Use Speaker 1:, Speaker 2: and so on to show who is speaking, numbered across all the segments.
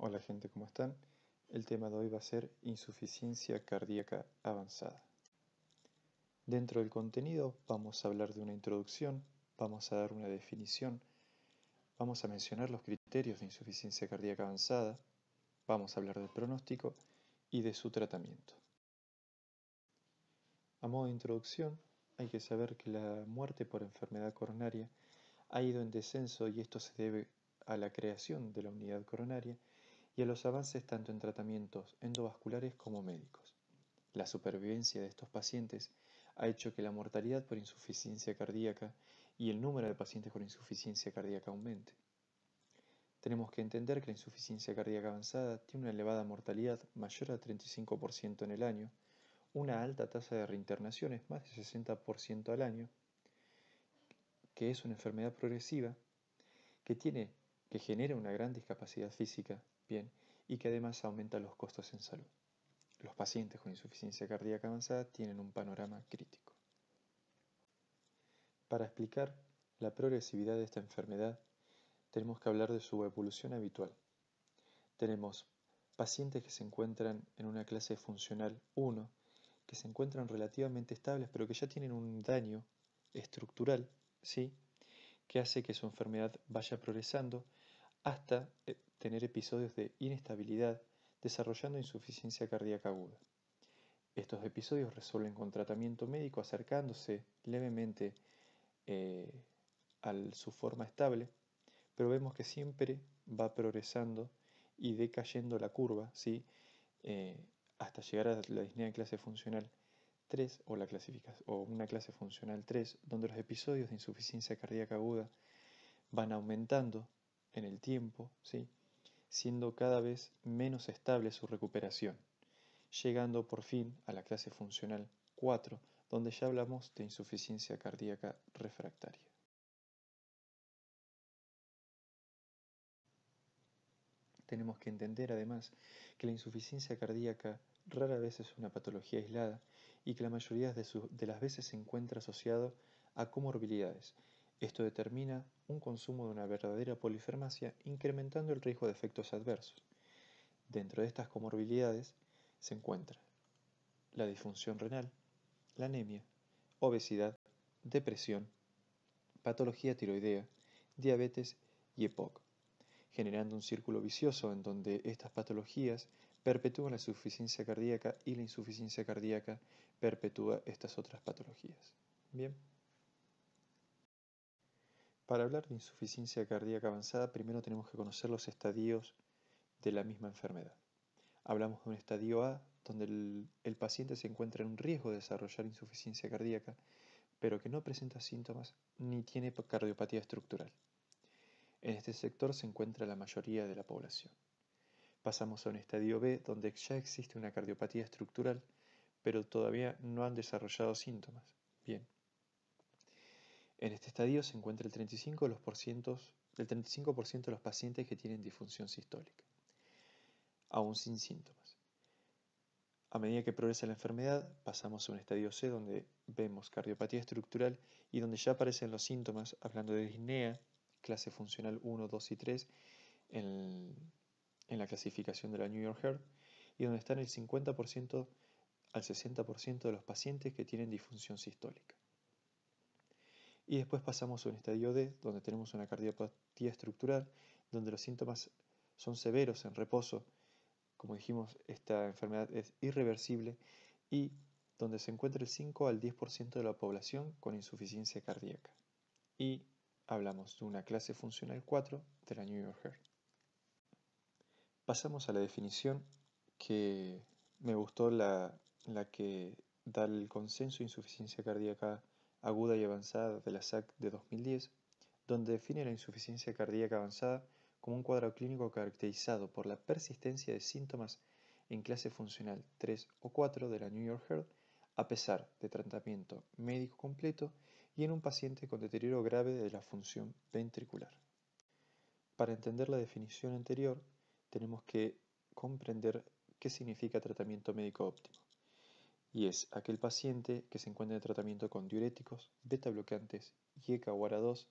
Speaker 1: Hola gente, ¿cómo están? El tema de hoy va a ser insuficiencia cardíaca avanzada. Dentro del contenido vamos a hablar de una introducción, vamos a dar una definición, vamos a mencionar los criterios de insuficiencia cardíaca avanzada, vamos a hablar del pronóstico y de su tratamiento. A modo de introducción, hay que saber que la muerte por enfermedad coronaria ha ido en descenso y esto se debe a la creación de la unidad coronaria y a los avances tanto en tratamientos endovasculares como médicos. La supervivencia de estos pacientes ha hecho que la mortalidad por insuficiencia cardíaca y el número de pacientes con insuficiencia cardíaca aumente. Tenemos que entender que la insuficiencia cardíaca avanzada tiene una elevada mortalidad mayor a 35% en el año, una alta tasa de reinternaciones más de 60% al año, que es una enfermedad progresiva que tiene que genera una gran discapacidad física bien y que además aumenta los costos en salud. Los pacientes con insuficiencia cardíaca avanzada tienen un panorama crítico. Para explicar la progresividad de esta enfermedad, tenemos que hablar de su evolución habitual. Tenemos pacientes que se encuentran en una clase funcional 1, que se encuentran relativamente estables, pero que ya tienen un daño estructural, ¿sí? que hace que su enfermedad vaya progresando hasta eh, tener episodios de inestabilidad desarrollando insuficiencia cardíaca aguda. Estos episodios resuelven con tratamiento médico acercándose levemente eh, a su forma estable, pero vemos que siempre va progresando y decayendo la curva, eh, hasta llegar a la disnea de clase funcional 3 o, o una clase funcional 3, donde los episodios de insuficiencia cardíaca aguda van aumentando en el tiempo, ¿sí? siendo cada vez menos estable su recuperación, llegando por fin a la clase funcional 4, donde ya hablamos de insuficiencia cardíaca refractaria. Tenemos que entender además que la insuficiencia cardíaca rara vez es una patología aislada y que la mayoría de, de las veces se encuentra asociado a comorbilidades, esto determina un consumo de una verdadera polifarmacia incrementando el riesgo de efectos adversos. Dentro de estas comorbilidades se encuentran la disfunción renal, la anemia, obesidad, depresión, patología tiroidea, diabetes y EPOC, generando un círculo vicioso en donde estas patologías perpetúan la insuficiencia cardíaca y la insuficiencia cardíaca perpetúa estas otras patologías. Bien. Para hablar de insuficiencia cardíaca avanzada, primero tenemos que conocer los estadios de la misma enfermedad. Hablamos de un estadio A, donde el, paciente se encuentra en un riesgo de desarrollar insuficiencia cardíaca, pero que no presenta síntomas ni tiene cardiopatía estructural. En este sector se encuentra la mayoría de la población. Pasamos a un estadio B, donde ya existe una cardiopatía estructural, pero todavía no han desarrollado síntomas. Bien, en este estadio se encuentra el 35%, de los, pacientes que tienen disfunción sistólica, aún sin síntomas. A medida que progresa la enfermedad, pasamos a un estadio C donde vemos cardiopatía estructural y donde ya aparecen los síntomas, hablando de disnea, clase funcional 1, 2 y 3, en, en la clasificación de la New York Heart, y donde están el 50% al 60% de los pacientes que tienen disfunción sistólica. Y después pasamos a un estadio D, donde tenemos una cardiopatía estructural, donde los síntomas son severos en reposo. Como dijimos, esta enfermedad es irreversible y donde se encuentra el 5 al 10% de la población con insuficiencia cardíaca. Y hablamos de una clase funcional 4 de la New York Yorker. Pasamos a la definición que me gustó la, la que da el consenso de insuficiencia cardíaca aguda y avanzada de la SAC de 2010, donde define la insuficiencia cardíaca avanzada como un cuadro clínico caracterizado por la persistencia de síntomas en clase funcional 3 o 4 de la New York Heart a pesar de tratamiento médico completo y en un paciente con deterioro grave de la función ventricular. Para entender la definición anterior, tenemos que comprender qué significa tratamiento médico óptimo y es aquel paciente que se encuentra en tratamiento con diuréticos, beta bloqueantes, ara 2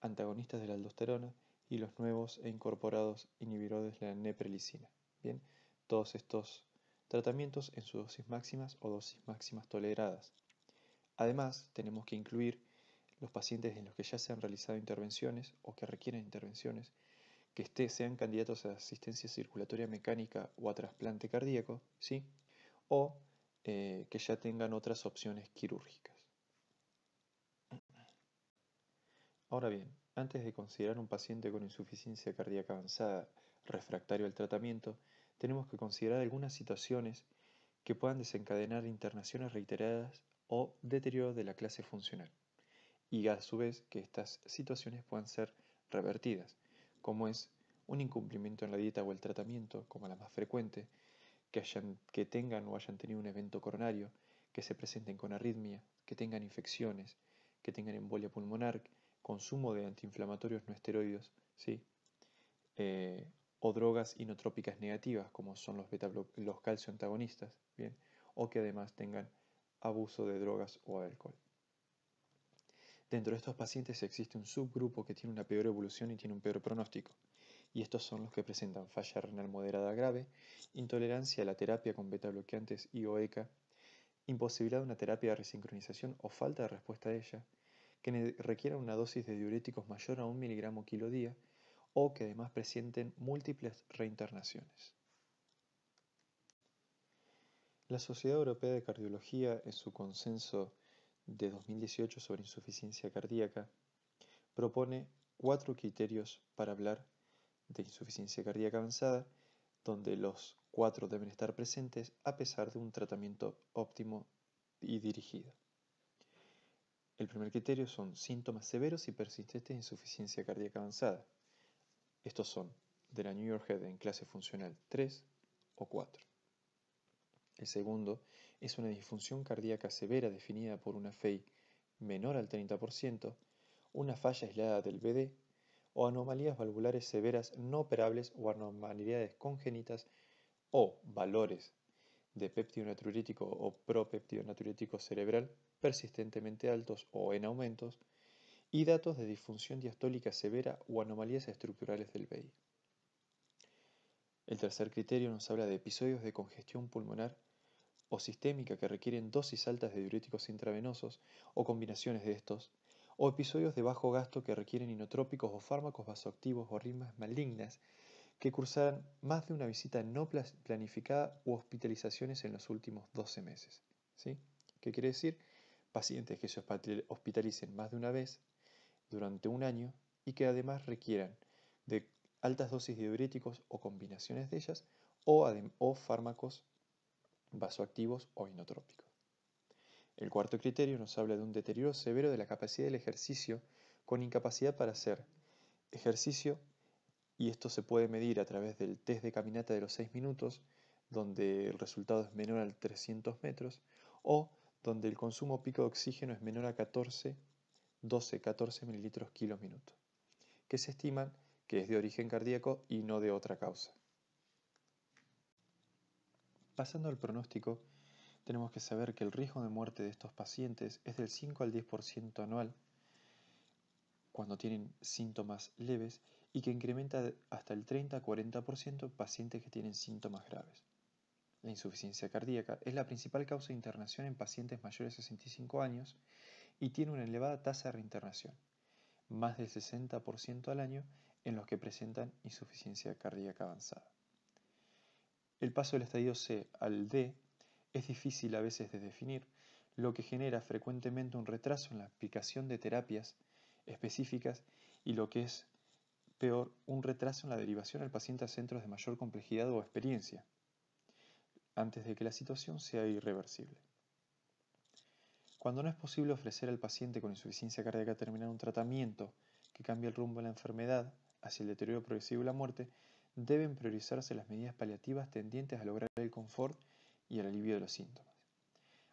Speaker 1: antagonistas de la aldosterona y los nuevos e incorporados inhibidores de la neprelicina. Bien, todos estos tratamientos en sus dosis máximas o dosis máximas toleradas. Además, tenemos que incluir los pacientes en los que ya se han realizado intervenciones o que requieren intervenciones, que esté, sean candidatos a asistencia circulatoria mecánica o a trasplante cardíaco, ¿sí? o eh, que ya tengan otras opciones quirúrgicas. Ahora bien, antes de considerar un paciente con insuficiencia cardíaca avanzada refractario al tratamiento, tenemos que considerar algunas situaciones que puedan desencadenar internaciones reiteradas o deterioro de la clase funcional, y a su vez que estas situaciones puedan ser revertidas, como es un incumplimiento en la dieta o el tratamiento, como la más frecuente, que, tengan o hayan tenido un evento coronario, que se presenten con arritmia, que tengan infecciones, que tengan embolia pulmonar, consumo de antiinflamatorios no esteroides, ¿sí? Eh, o drogas inotrópicas negativas, como son los, los calcioantagonistas, ¿bien? o que además tengan abuso de drogas o alcohol. Dentro de estos pacientes existe un subgrupo que tiene una peor evolución y tiene un peor pronóstico y estos son los que presentan falla renal moderada grave, intolerancia a la terapia con beta bloqueantes y OECA, imposibilidad de una terapia de resincronización o falta de respuesta a ella, que requieran una dosis de diuréticos mayor a un miligramo kilo día o que además presenten múltiples reinternaciones. La Sociedad Europea de Cardiología, en su consenso de 2018 sobre insuficiencia cardíaca, propone cuatro criterios para hablar de insuficiencia cardíaca avanzada, donde los cuatro deben estar presentes a pesar de un tratamiento óptimo y dirigido. El primer criterio son síntomas severos y persistentes de insuficiencia cardíaca avanzada. Estos son de la New York Head en clase funcional 3 o 4. El segundo es una disfunción cardíaca severa definida por una FEI menor al 30%, una falla aislada del BD o anomalías valvulares severas no operables o anomalías congénitas o valores de péptido o propeptido cerebral persistentemente altos o en aumentos y datos de disfunción diastólica severa o anomalías estructurales del BEI. El tercer criterio nos habla de episodios de congestión pulmonar o sistémica que requieren dosis altas de diuréticos intravenosos o combinaciones de estos o episodios de bajo gasto que requieren inotrópicos o fármacos vasoactivos o rimas malignas que cursaran más de una visita no planificada u hospitalizaciones en los últimos 12 meses. ¿sí? ¿Qué quiere decir? Pacientes que se hospitalicen más de una vez durante un año y que además requieran de altas dosis de diuréticos o combinaciones de ellas o, o fármacos vasoactivos o inotrópicos. El cuarto criterio nos habla de un deterioro severo de la capacidad del ejercicio con incapacidad para hacer ejercicio y esto se puede medir a través del test de caminata de los 6 minutos, donde el resultado es menor al 300 metros, o donde el consumo pico de oxígeno es menor a 14, 12, 14 mililitros kilo minuto, que se estiman que es de origen cardíaco y no de otra causa. Pasando al pronóstico, tenemos que saber que el riesgo de muerte de estos pacientes es del 5 al 10% anual cuando tienen síntomas leves y que incrementa hasta el 30-40% pacientes que tienen síntomas graves. La insuficiencia cardíaca es la principal causa de internación en pacientes mayores de 65 años y tiene una elevada tasa de reinternación, más del 60% al año en los que presentan insuficiencia cardíaca avanzada. El paso del estadio C al D es difícil a veces de definir, lo que genera frecuentemente un retraso en la aplicación de terapias específicas y lo que es peor, un retraso en la derivación al paciente a centros de mayor complejidad o experiencia, antes de que la situación sea irreversible. Cuando no es posible ofrecer al paciente con insuficiencia cardíaca terminar un tratamiento que cambie el rumbo de la enfermedad hacia el deterioro progresivo y la muerte, deben priorizarse las medidas paliativas tendientes a lograr el confort y el alivio de los síntomas.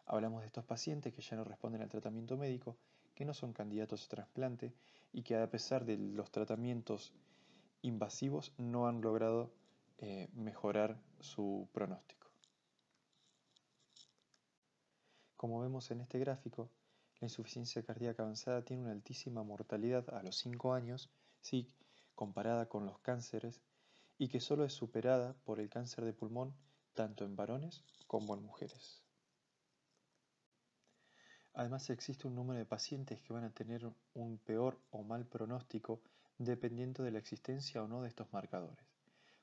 Speaker 1: Hablamos de estos pacientes que ya no responden al tratamiento médico, que no son candidatos a trasplante y que a pesar de los tratamientos invasivos no han logrado eh, mejorar su pronóstico. Como vemos en este gráfico, la insuficiencia cardíaca avanzada tiene una altísima mortalidad a los 5 años, comparada con los cánceres, y que solo es superada por el cáncer de pulmón tanto en varones como en mujeres. Además existe un número de pacientes que van a tener un peor o mal pronóstico dependiendo de la existencia o no de estos marcadores,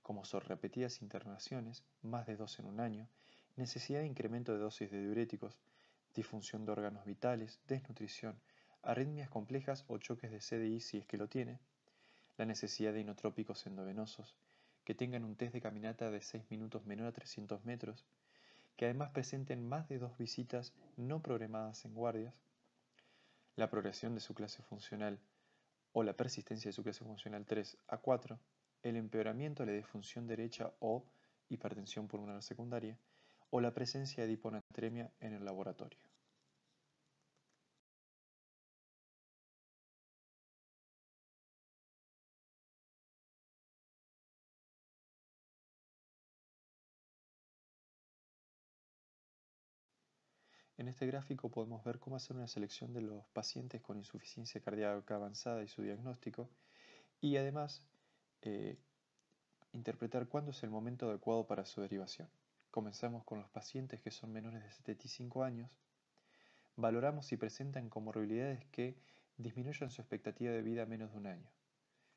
Speaker 1: como son repetidas internaciones, más de dos en un año, necesidad de incremento de dosis de diuréticos, disfunción de órganos vitales, desnutrición, arritmias complejas o choques de CDI si es que lo tiene, la necesidad de inotrópicos endovenosos, que tengan un test de caminata de 6 minutos menor a 300 metros, que además presenten más de dos visitas no programadas en guardias, la progresión de su clase funcional o la persistencia de su clase funcional 3 a 4, el empeoramiento de la disfunción derecha o hipertensión pulmonar secundaria, o la presencia de hiponatremia en el laboratorio. En este gráfico podemos ver cómo hacer una selección de los pacientes con insuficiencia cardíaca avanzada y su diagnóstico y además eh, interpretar cuándo es el momento adecuado para su derivación. Comenzamos con los pacientes que son menores de 75 años, valoramos si presentan comorbilidades que disminuyan su expectativa de vida a menos de un año.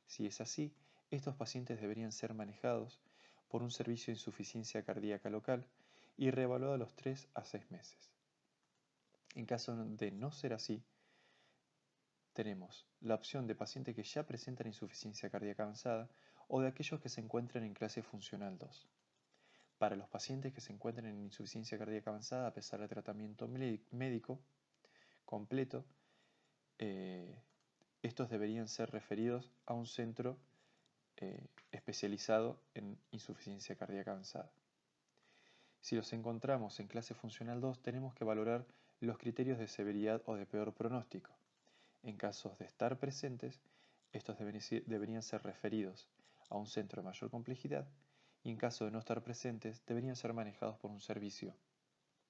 Speaker 1: Si es así, estos pacientes deberían ser manejados por un servicio de insuficiencia cardíaca local y reevaluados a los 3 a 6 meses. En caso de no ser así, tenemos la opción de pacientes que ya presentan insuficiencia cardíaca avanzada o de aquellos que se encuentran en clase funcional 2. Para los pacientes que se encuentran en insuficiencia cardíaca avanzada a pesar del tratamiento médico completo, eh, estos deberían ser referidos a un centro eh, especializado en insuficiencia cardíaca avanzada. Si los encontramos en clase funcional 2, tenemos que valorar los criterios de severidad o de peor pronóstico. En casos de estar presentes, estos deberían ser referidos a un centro de mayor complejidad y en caso de no estar presentes, deberían ser manejados por un servicio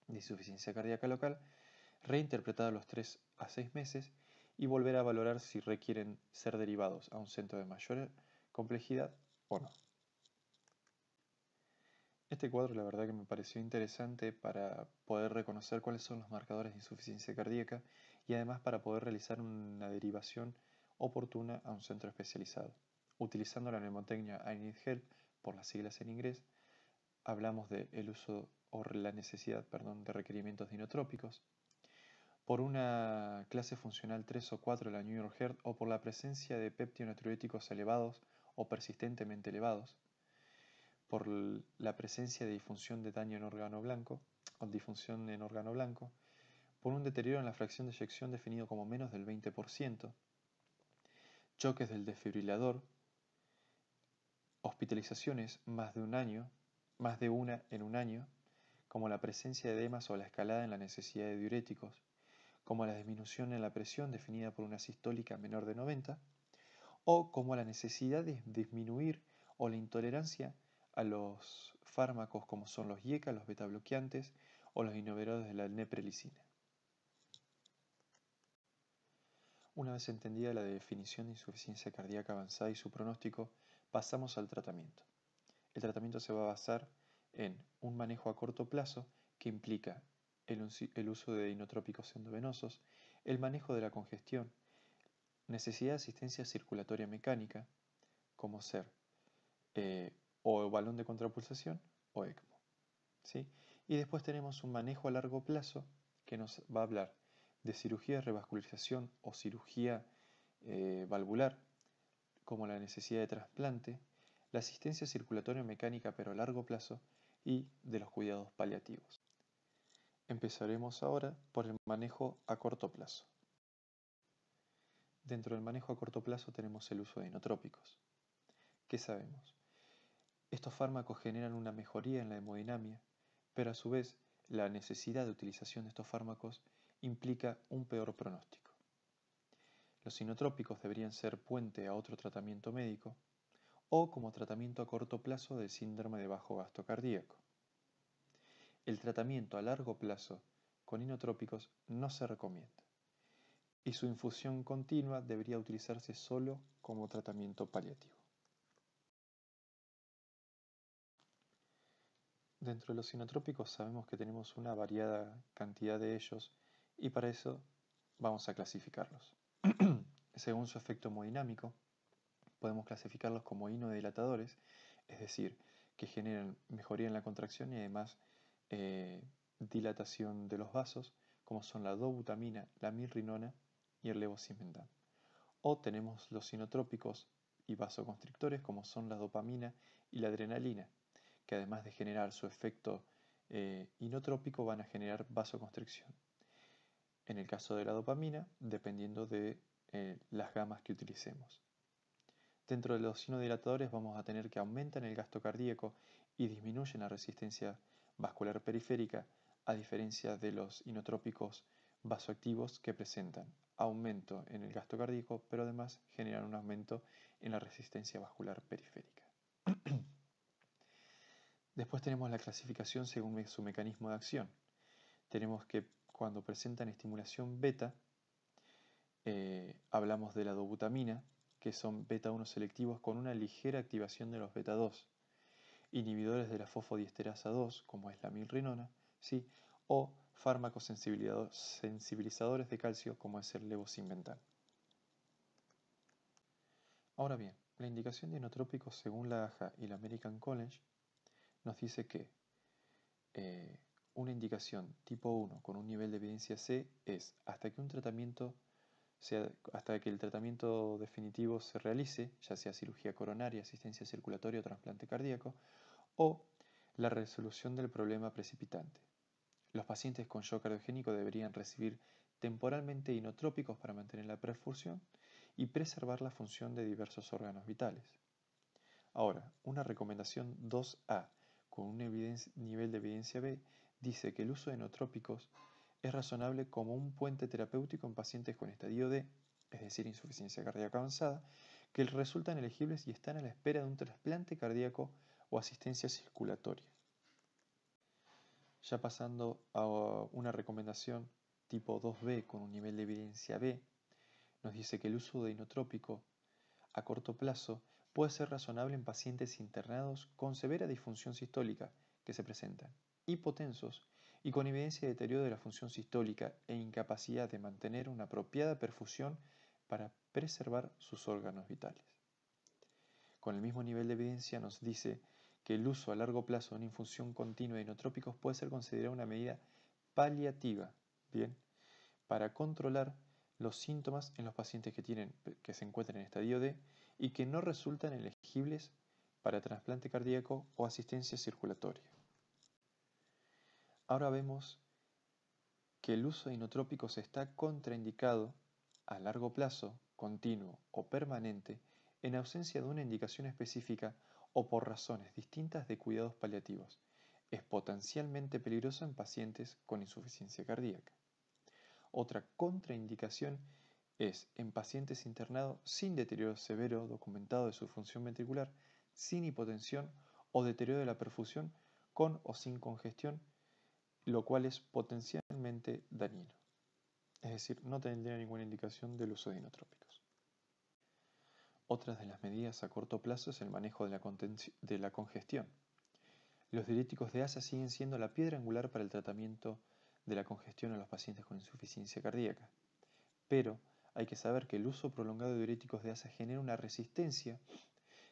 Speaker 1: de insuficiencia cardíaca local, reinterpretado los 3 a 6 meses y volver a valorar si requieren ser derivados a un centro de mayor complejidad o no. Este cuadro la verdad que me pareció interesante para poder reconocer cuáles son los marcadores de insuficiencia cardíaca y además para poder realizar una derivación oportuna a un centro especializado. Utilizando la mnemotecnia I por las siglas en inglés, hablamos del el uso o la necesidad perdón, de requerimientos dinotrópicos, por una clase funcional 3 o 4 de la New York Heart o por la presencia de natriuréticos elevados o persistentemente elevados, por la presencia de difunción de daño en órgano blanco, o difusión en órgano blanco, por un deterioro en la fracción de eyección definido como menos del 20%, choques del desfibrilador, hospitalizaciones más de un año, más de una en un año, como la presencia de edemas o la escalada en la necesidad de diuréticos, como la disminución en la presión definida por una sistólica menor de 90, o como la necesidad de disminuir o la intolerancia a los fármacos como son los IECA, los beta-bloqueantes o los inhibidores de la neprelicina. Una vez entendida la definición de insuficiencia cardíaca avanzada y su pronóstico, pasamos al tratamiento. El tratamiento se va a basar en un manejo a corto plazo que implica el, uso de inotrópicos endovenosos, el manejo de la congestión, necesidad de asistencia circulatoria mecánica, como ser eh, o balón de contrapulsación o ECMO. ¿sí? Y después tenemos un manejo a largo plazo que nos va a hablar de cirugía de revascularización o cirugía eh, valvular, como la necesidad de trasplante, la asistencia circulatoria mecánica pero a largo plazo y de los cuidados paliativos. Empezaremos ahora por el manejo a corto plazo. Dentro del manejo a corto plazo tenemos el uso de inotrópicos. ¿Qué sabemos? Estos fármacos generan una mejoría en la hemodinamia, pero a su vez la necesidad de utilización de estos fármacos implica un peor pronóstico. Los inotrópicos deberían ser puente a otro tratamiento médico o como tratamiento a corto plazo de síndrome de bajo gasto cardíaco. El tratamiento a largo plazo con inotrópicos no se recomienda y su infusión continua debería utilizarse solo como tratamiento paliativo. Dentro de los sinotrópicos sabemos que tenemos una variada cantidad de ellos y para eso vamos a clasificarlos. Según su efecto hemodinámico, podemos clasificarlos como inodilatadores, es decir, que generan mejoría en la contracción y además eh, dilatación de los vasos, como son la dobutamina, la milrinona y el levosimendan. O tenemos los sinotrópicos y vasoconstrictores, como son la dopamina y la adrenalina, que además de generar su efecto eh, inotrópico van a generar vasoconstricción. En el caso de la dopamina, dependiendo de eh, las gamas que utilicemos. Dentro de los sinodilatadores vamos a tener que aumentan el gasto cardíaco y disminuyen la resistencia vascular periférica, a diferencia de los inotrópicos vasoactivos que presentan aumento en el gasto cardíaco, pero además generan un aumento en la resistencia vascular periférica. Después tenemos la clasificación según su mecanismo de acción. Tenemos que cuando presentan estimulación beta, eh, hablamos de la dobutamina, que son beta 1 selectivos con una ligera activación de los beta 2, inhibidores de la fosfodiesterasa 2, como es la milrinona, ¿sí? o fármacos sensibilizadores de calcio, como es el levocinvental. Ahora bien, la indicación de inotrópicos según la AHA y la American College nos dice que eh, una indicación tipo 1 con un nivel de evidencia C es hasta que un tratamiento hasta que el tratamiento definitivo se realice, ya sea cirugía coronaria, asistencia circulatoria o trasplante cardíaco, o la resolución del problema precipitante. Los pacientes con shock cardiogénico deberían recibir temporalmente inotrópicos para mantener la perfusión y preservar la función de diversos órganos vitales. Ahora, una recomendación 2A con un nivel de evidencia B, dice que el uso de inotrópicos es razonable como un puente terapéutico en pacientes con estadio D, es decir, insuficiencia cardíaca avanzada, que resultan elegibles y están a la espera de un trasplante cardíaco o asistencia circulatoria. Ya pasando a una recomendación tipo 2B con un nivel de evidencia B, nos dice que el uso de inotrópico a corto plazo puede ser razonable en pacientes internados con severa disfunción sistólica que se presentan, hipotensos y con evidencia de deterioro de la función sistólica e incapacidad de mantener una apropiada perfusión para preservar sus órganos vitales. Con el mismo nivel de evidencia nos dice que el uso a largo plazo de una infusión continua de inotrópicos puede ser considerada una medida paliativa, bien, para controlar los síntomas en los pacientes que, tienen, que se encuentran en estadio D y que no resultan elegibles para trasplante cardíaco o asistencia circulatoria. Ahora vemos que el uso de inotrópicos está contraindicado a largo plazo, continuo o permanente en ausencia de una indicación específica o por razones distintas de cuidados paliativos. Es potencialmente peligroso en pacientes con insuficiencia cardíaca. Otra contraindicación es es en pacientes internados sin deterioro severo documentado de su función ventricular, sin hipotensión o deterioro de la perfusión con o sin congestión, lo cual es potencialmente dañino. Es decir, no tendría ninguna indicación del uso de inotrópicos. Otras de las medidas a corto plazo es el manejo de la, de la congestión. Los diuréticos de ASA siguen siendo la piedra angular para el tratamiento de la congestión en los pacientes con insuficiencia cardíaca, pero hay que saber que el uso prolongado de diuréticos de asa genera una resistencia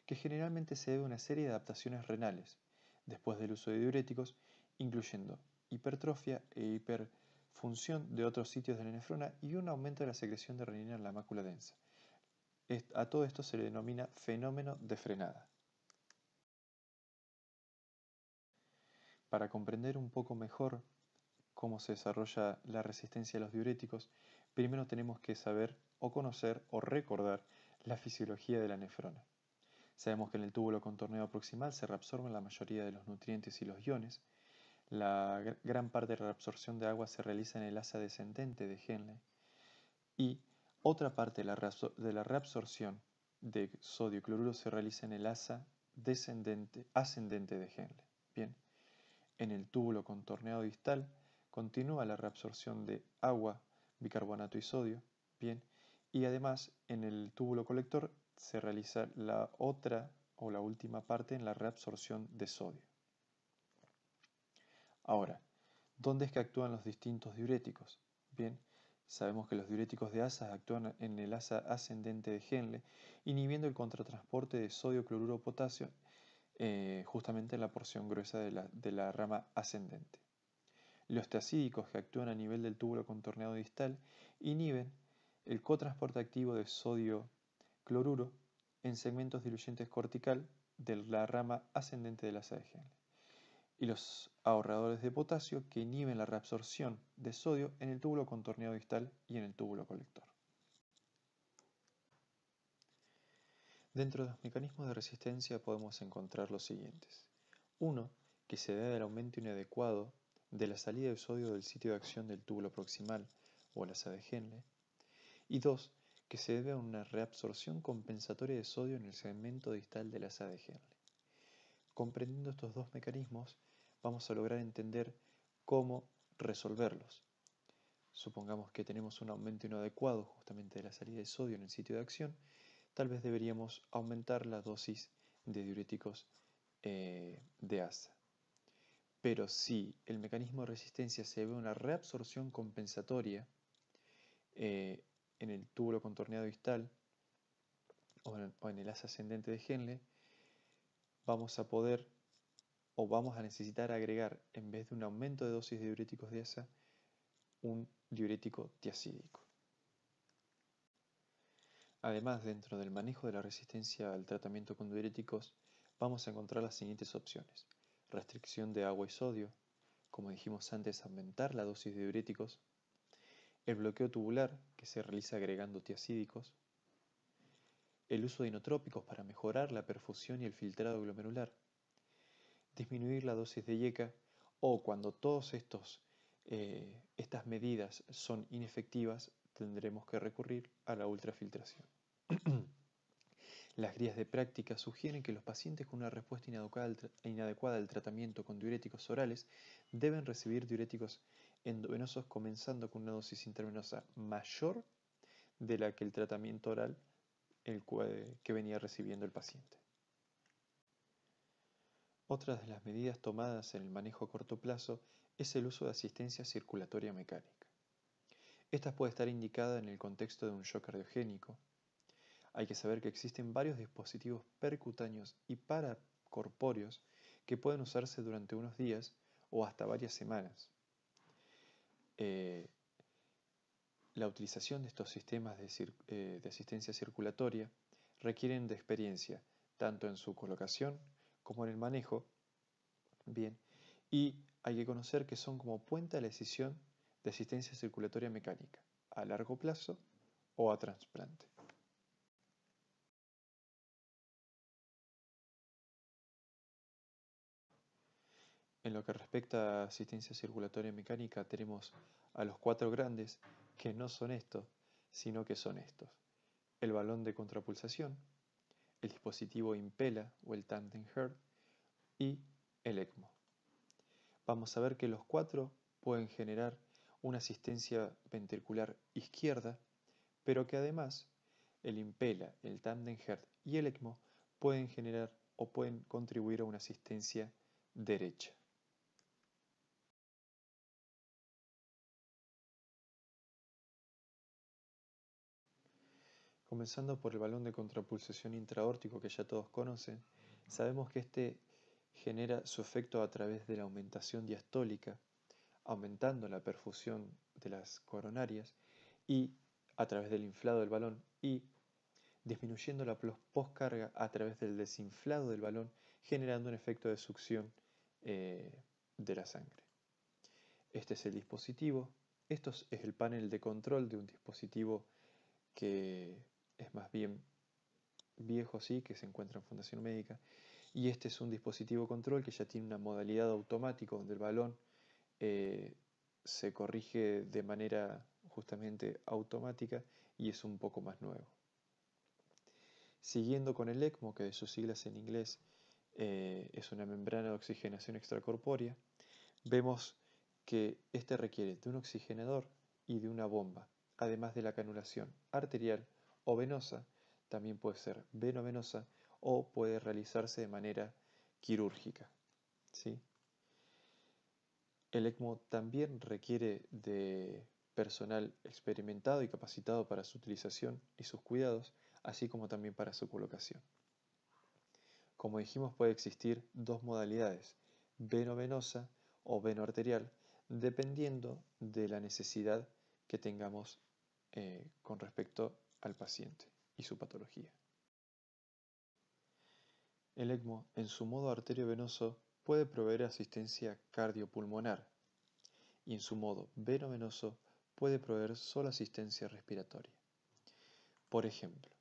Speaker 1: que generalmente se debe a una serie de adaptaciones renales después del uso de diuréticos, incluyendo hipertrofia e hiperfunción de otros sitios de la nefrona y un aumento de la secreción de renina en la mácula densa. A todo esto se le denomina fenómeno de frenada. Para comprender un poco mejor cómo se desarrolla la resistencia a los diuréticos, primero tenemos que saber o conocer o recordar la fisiología de la nefrona. Sabemos que en el túbulo contorneado proximal se reabsorben la mayoría de los nutrientes y los iones. La gran parte de la reabsorción de agua se realiza en el asa descendente de Henle. Y otra parte de la, reabsorción de sodio y cloruro se realiza en el asa descendente, ascendente de Henle. Bien, en el túbulo contorneado distal continúa la reabsorción de agua bicarbonato y sodio. Bien. Y además en el túbulo colector se realiza la otra o la última parte en la reabsorción de sodio. Ahora, ¿dónde es que actúan los distintos diuréticos? Bien, sabemos que los diuréticos de ASA actúan en el asa ascendente de Henle, inhibiendo el contratransporte de sodio cloruro potasio eh, justamente en la porción gruesa de la rama ascendente. Los teacídicos que actúan a nivel del túbulo contorneado distal inhiben el cotransporte activo de sodio cloruro en segmentos diluyentes cortical de la rama ascendente de las ADGL y los ahorradores de potasio que inhiben la reabsorción de sodio en el túbulo contorneado distal y en el túbulo colector. Dentro de los mecanismos de resistencia podemos encontrar los siguientes. Uno, que se debe al aumento inadecuado de la salida de sodio del sitio de acción del túbulo proximal o la Henle, ¿eh? y dos, que se debe a una reabsorción compensatoria de sodio en el segmento distal de la Henle. ¿eh? Comprendiendo estos dos mecanismos, vamos a lograr entender cómo resolverlos. Supongamos que tenemos un aumento inadecuado justamente de la salida de sodio en el sitio de acción, tal vez deberíamos aumentar la dosis de diuréticos eh, de asa. Pero si el mecanismo de resistencia se ve una reabsorción compensatoria eh, en el túbulo contorneado distal o en, el, asa ascendente de Henle, vamos a poder o vamos a necesitar agregar, en vez de un aumento de dosis de diuréticos de asa, un diurético tiacídico. Además, dentro del manejo de la resistencia al tratamiento con diuréticos, vamos a encontrar las siguientes opciones restricción de agua y sodio, como dijimos antes, aumentar la dosis de diuréticos, el bloqueo tubular, que se realiza agregando tiacídicos, el uso de inotrópicos para mejorar la perfusión y el filtrado glomerular, disminuir la dosis de IECA o cuando todas eh, estas medidas son inefectivas, tendremos que recurrir a la ultrafiltración. Las guías de práctica sugieren que los pacientes con una respuesta inadecuada al tratamiento con diuréticos orales deben recibir diuréticos endovenosos comenzando con una dosis intravenosa mayor de la que el tratamiento oral que venía recibiendo el paciente. Otra de las medidas tomadas en el manejo a corto plazo es el uso de asistencia circulatoria mecánica. Esta puede estar indicada en el contexto de un shock cardiogénico, hay que saber que existen varios dispositivos percutáneos y paracorpóreos que pueden usarse durante unos días o hasta varias semanas. Eh, la utilización de estos sistemas eh, de, asistencia circulatoria requieren de experiencia, tanto en su colocación como en el manejo. Bien, y hay que conocer que son como puente a la decisión de asistencia circulatoria mecánica, a largo plazo o a trasplante. En lo que respecta a asistencia circulatoria mecánica tenemos a los cuatro grandes que no son estos, sino que son estos. El balón de contrapulsación, el dispositivo Impela o el Tandem Herd y el ECMO. Vamos a ver que los cuatro pueden generar una asistencia ventricular izquierda, pero que además el Impela, el Tandem Herd y el ECMO pueden generar o pueden contribuir a una asistencia derecha. Comenzando por el balón de contrapulsación intraórtico que ya todos conocen, sabemos que este genera su efecto a través de la aumentación diastólica, aumentando la perfusión de las coronarias y a través del inflado del balón y disminuyendo la poscarga a través del desinflado del balón, generando un efecto de succión eh, de la sangre. Este es el dispositivo. Esto es el panel de control de un dispositivo que es más bien viejo, sí, que se encuentra en Fundación Médica. Y este es un dispositivo control que ya tiene una modalidad automática donde el balón eh, se corrige de manera justamente automática y es un poco más nuevo. Siguiendo con el ECMO, que de sus siglas en inglés eh, es una membrana de oxigenación extracorpórea, vemos que este requiere de un oxigenador y de una bomba, además de la canulación arterial, o venosa, también puede ser venovenosa o puede realizarse de manera quirúrgica. ¿sí? El ECMO también requiere de personal experimentado y capacitado para su utilización y sus cuidados, así como también para su colocación. Como dijimos, puede existir dos modalidades, venovenosa o venoarterial, dependiendo de la necesidad que tengamos eh, con respecto al paciente y su patología. El ECMO, en su modo arteriovenoso, puede proveer asistencia cardiopulmonar y en su modo venovenoso puede proveer solo asistencia respiratoria. Por ejemplo,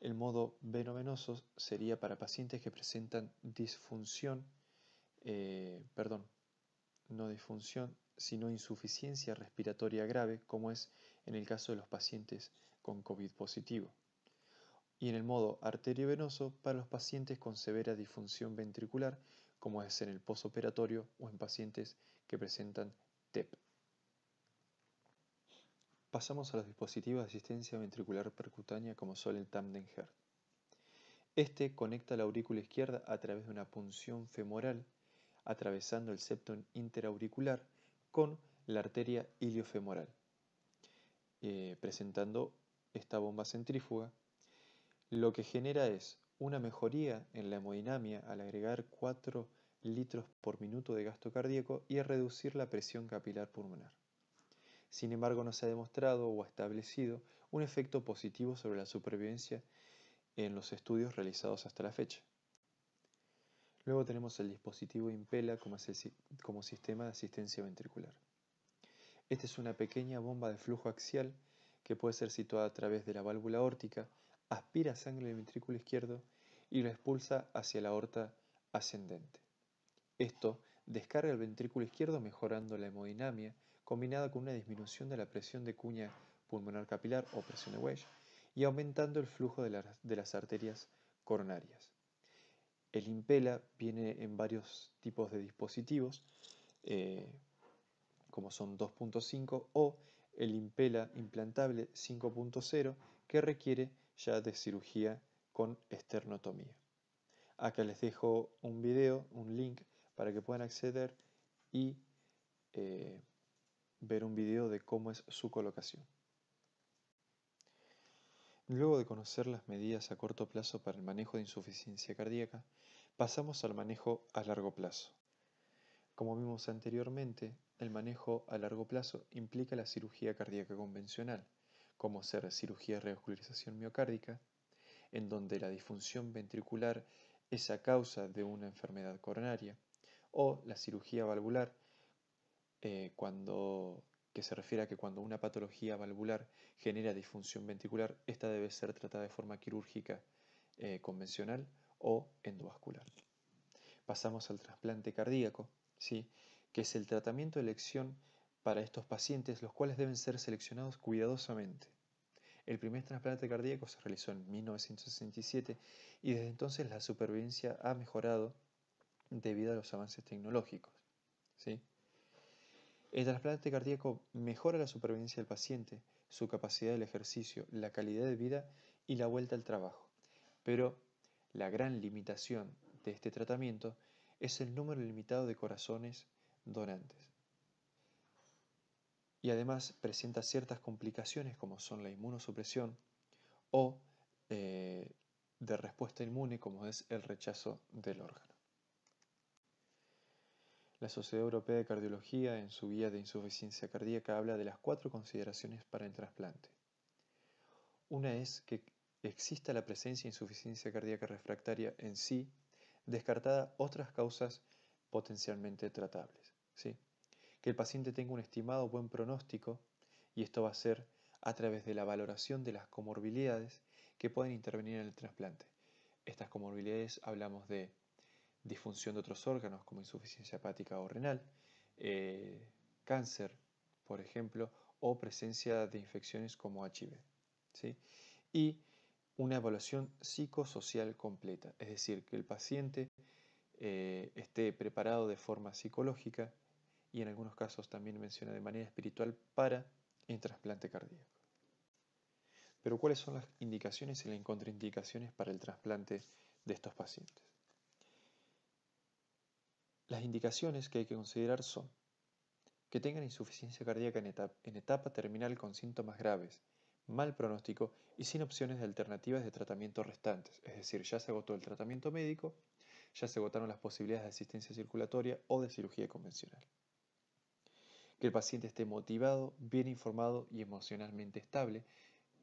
Speaker 1: el modo venovenoso sería para pacientes que presentan disfunción, eh, perdón, no disfunción, sino insuficiencia respiratoria grave, como es en el caso de los pacientes con COVID positivo, y en el modo arteriovenoso para los pacientes con severa disfunción ventricular, como es en el postoperatorio o en pacientes que presentan TEP. Pasamos a los dispositivos de asistencia ventricular percutánea como son el Heart. Este conecta la aurícula izquierda a través de una punción femoral atravesando el septum interauricular con la arteria iliofemoral. Eh, presentando esta bomba centrífuga, lo que genera es una mejoría en la hemodinamia al agregar 4 litros por minuto de gasto cardíaco y a reducir la presión capilar pulmonar. Sin embargo, no se ha demostrado o establecido un efecto positivo sobre la supervivencia en los estudios realizados hasta la fecha. Luego tenemos el dispositivo Impela como sistema de asistencia ventricular. Esta es una pequeña bomba de flujo axial que puede ser situada a través de la válvula órtica, aspira sangre del ventrículo izquierdo y lo expulsa hacia la aorta ascendente. Esto descarga el ventrículo izquierdo mejorando la hemodinamia combinada con una disminución de la presión de cuña pulmonar capilar o presión de Wedge y aumentando el flujo de, las arterias coronarias. El impela viene en varios tipos de dispositivos, eh, como son 2.5 o el impela implantable 5.0 que requiere ya de cirugía con esternotomía. Acá les dejo un video, un link para que puedan acceder y eh, ver un video de cómo es su colocación. Luego de conocer las medidas a corto plazo para el manejo de insuficiencia cardíaca, pasamos al manejo a largo plazo. Como vimos anteriormente, el manejo a largo plazo implica la cirugía cardíaca convencional, como ser cirugía de miocárdica, en donde la disfunción ventricular es a causa de una enfermedad coronaria, o la cirugía valvular, eh, cuando, que se refiere a que cuando una patología valvular genera disfunción ventricular, esta debe ser tratada de forma quirúrgica eh, convencional o endovascular. Pasamos al trasplante cardíaco, ¿sí? que es el tratamiento de elección para estos pacientes, los cuales deben ser seleccionados cuidadosamente. El primer trasplante cardíaco se realizó en 1967 y desde entonces la supervivencia ha mejorado debido a los avances tecnológicos. ¿sí? El trasplante cardíaco mejora la supervivencia del paciente, su capacidad del ejercicio, la calidad de vida y la vuelta al trabajo. Pero la gran limitación de este tratamiento es el número limitado de corazones donantes. Y además presenta ciertas complicaciones como son la inmunosupresión o eh, de respuesta inmune como es el rechazo del órgano. La Sociedad Europea de Cardiología en su guía de insuficiencia cardíaca habla de las cuatro consideraciones para el trasplante. Una es que exista la presencia de insuficiencia cardíaca refractaria en sí descartada otras causas potencialmente tratables. ¿sí? Que el paciente tenga un estimado buen pronóstico, y esto va a ser a través de la valoración de las comorbilidades que pueden intervenir en el trasplante. Estas comorbilidades hablamos de disfunción de otros órganos como insuficiencia hepática o renal, eh, cáncer, por ejemplo, o presencia de infecciones como HIV. ¿sí? Y una evaluación psicosocial completa, es decir, que el paciente eh, esté preparado de forma psicológica y en algunos casos también menciona de manera espiritual para el trasplante cardíaco. Pero ¿cuáles son las indicaciones y las contraindicaciones para el trasplante de estos pacientes? Las indicaciones que hay que considerar son que tengan insuficiencia cardíaca en etapa terminal con síntomas graves mal pronóstico y sin opciones de alternativas de tratamiento restantes, es decir, ya se agotó el tratamiento médico, ya se agotaron las posibilidades de asistencia circulatoria o de cirugía convencional. Que el paciente esté motivado, bien informado y emocionalmente estable.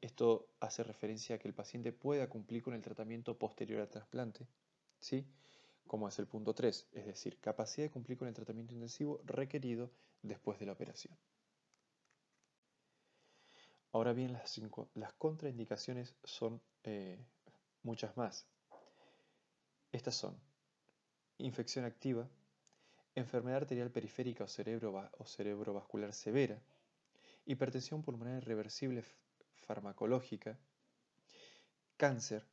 Speaker 1: Esto hace referencia a que el paciente pueda cumplir con el tratamiento posterior al trasplante, ¿sí? como es el punto 3, es decir, capacidad de cumplir con el tratamiento intensivo requerido después de la operación. Ahora bien, las, contraindicaciones son eh, muchas más. Estas son infección activa, enfermedad arterial periférica o, o cerebrovascular severa, hipertensión pulmonar irreversible farmacológica, cáncer,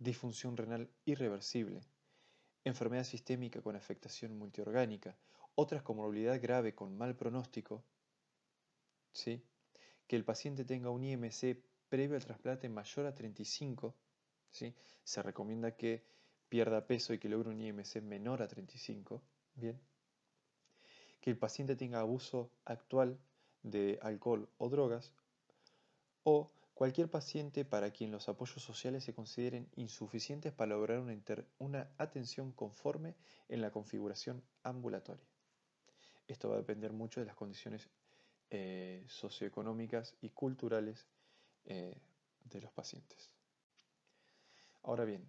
Speaker 1: disfunción renal irreversible, enfermedad sistémica con afectación multiorgánica, otras comorbilidad grave con mal pronóstico, ¿sí? que el paciente tenga un IMC previo al trasplante mayor a 35, ¿sí? se recomienda que pierda peso y que logre un IMC menor a 35, ¿bien? que el paciente tenga abuso actual de alcohol o drogas, o cualquier paciente para quien los apoyos sociales se consideren insuficientes para lograr una, una atención conforme en la configuración ambulatoria. Esto va a depender mucho de las condiciones eh, socioeconómicas y culturales eh, de los pacientes. Ahora bien,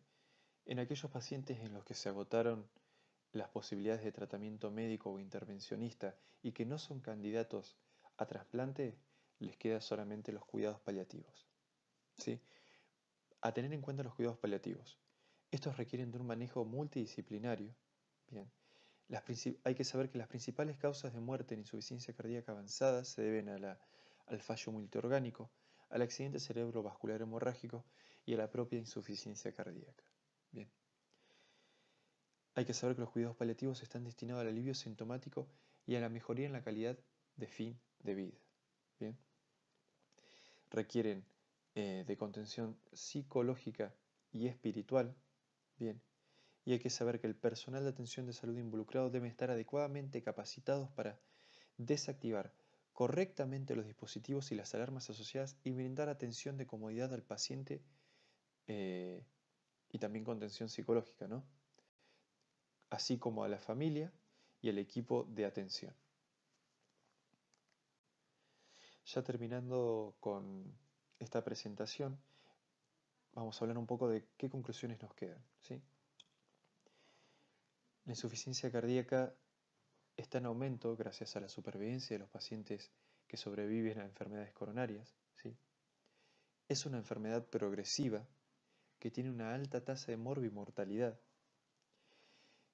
Speaker 1: en aquellos pacientes en los que se agotaron las posibilidades de tratamiento médico o intervencionista y que no son candidatos a trasplante, les queda solamente los cuidados paliativos. A tener en cuenta los cuidados paliativos. Estos requieren de un manejo multidisciplinario, bien, hay que saber que las principales causas de muerte en insuficiencia cardíaca avanzada se deben al fallo multiorgánico, al accidente cerebrovascular hemorrágico y a la propia insuficiencia cardíaca. Bien. Hay que saber que los cuidados paliativos están destinados al alivio sintomático y a la mejoría en la calidad de fin de vida. Bien. Requieren eh, de contención psicológica y espiritual. Bien y hay que saber que el personal de atención de salud involucrado debe estar adecuadamente capacitados para desactivar correctamente los dispositivos y las alarmas asociadas y brindar atención de comodidad al paciente eh, y también contención psicológica, ¿no? así como a la familia y el equipo de atención. Ya terminando con esta presentación, vamos a hablar un poco de qué conclusiones nos quedan. ¿sí? La insuficiencia cardíaca está en aumento gracias a la supervivencia de los pacientes que sobreviven a enfermedades coronarias. Es una enfermedad progresiva que tiene una alta tasa de morbimortalidad,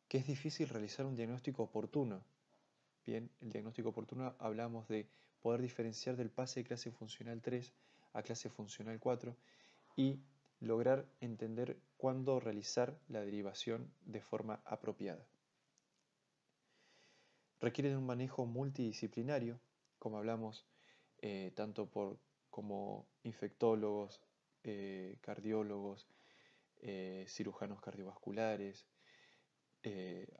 Speaker 1: que es difícil realizar un diagnóstico oportuno. Bien, el diagnóstico oportuno hablamos de poder diferenciar del pase de clase funcional 3 a clase funcional 4 y lograr entender cuándo realizar la derivación de forma apropiada. Requiere un manejo multidisciplinario, como hablamos eh, tanto por, como infectólogos, eh, cardiólogos, eh, cirujanos cardiovasculares,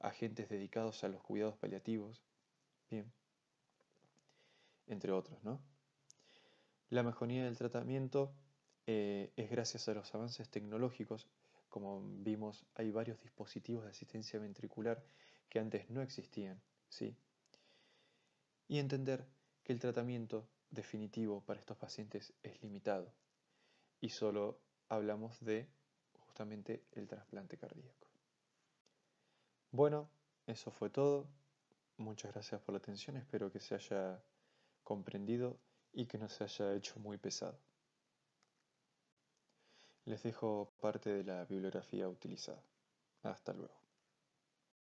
Speaker 1: agentes dedicados a los cuidados paliativos, entre otros, ¿no? La mejoría del tratamiento eh, es gracias a los avances tecnológicos. Como vimos, hay varios dispositivos de asistencia ventricular que antes no existían. ¿sí? Y entender que el tratamiento definitivo para estos pacientes es limitado. Y solo hablamos de justamente el trasplante cardíaco. Bueno, eso fue todo. Muchas gracias por la atención. Espero que se haya comprendido y que no se haya hecho muy pesado. Les dejo parte de la bibliografía utilizada. Hasta luego.